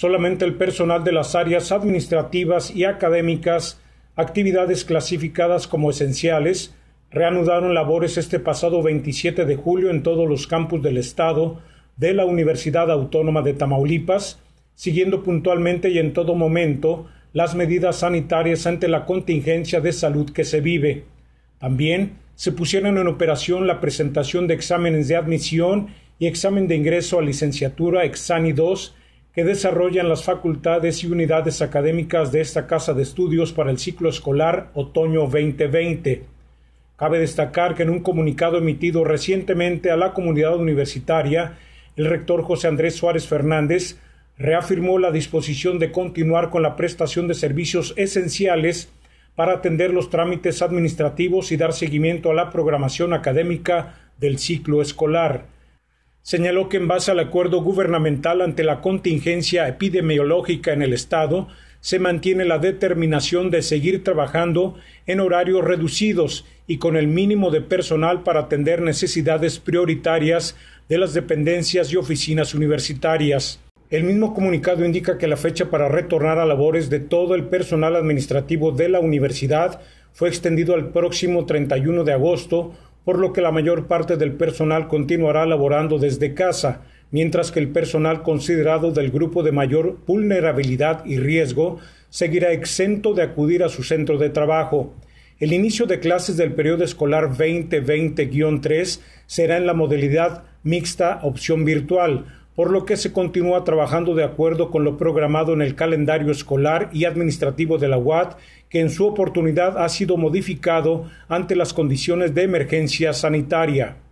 solamente el personal de las áreas administrativas y académicas, actividades clasificadas como esenciales, reanudaron labores este pasado 27 de julio en todos los campus del Estado de la Universidad Autónoma de Tamaulipas, siguiendo puntualmente y en todo momento las medidas sanitarias ante la contingencia de salud que se vive. También se pusieron en operación la presentación de exámenes de admisión y examen de ingreso a licenciatura Exani 2 que desarrollan las facultades y unidades académicas de esta Casa de Estudios para el ciclo escolar otoño 2020. Cabe destacar que en un comunicado emitido recientemente a la comunidad universitaria, el rector José Andrés Suárez Fernández reafirmó la disposición de continuar con la prestación de servicios esenciales para atender los trámites administrativos y dar seguimiento a la programación académica del ciclo escolar señaló que en base al acuerdo gubernamental ante la contingencia epidemiológica en el Estado, se mantiene la determinación de seguir trabajando en horarios reducidos y con el mínimo de personal para atender necesidades prioritarias de las dependencias y oficinas universitarias. El mismo comunicado indica que la fecha para retornar a labores de todo el personal administrativo de la universidad fue extendido al próximo 31 de agosto por lo que la mayor parte del personal continuará laborando desde casa, mientras que el personal considerado del grupo de mayor vulnerabilidad y riesgo seguirá exento de acudir a su centro de trabajo. El inicio de clases del periodo escolar 2020-3 será en la modalidad mixta opción virtual, por lo que se continúa trabajando de acuerdo con lo programado en el calendario escolar y administrativo de la UAT, que en su oportunidad ha sido modificado ante las condiciones de emergencia sanitaria.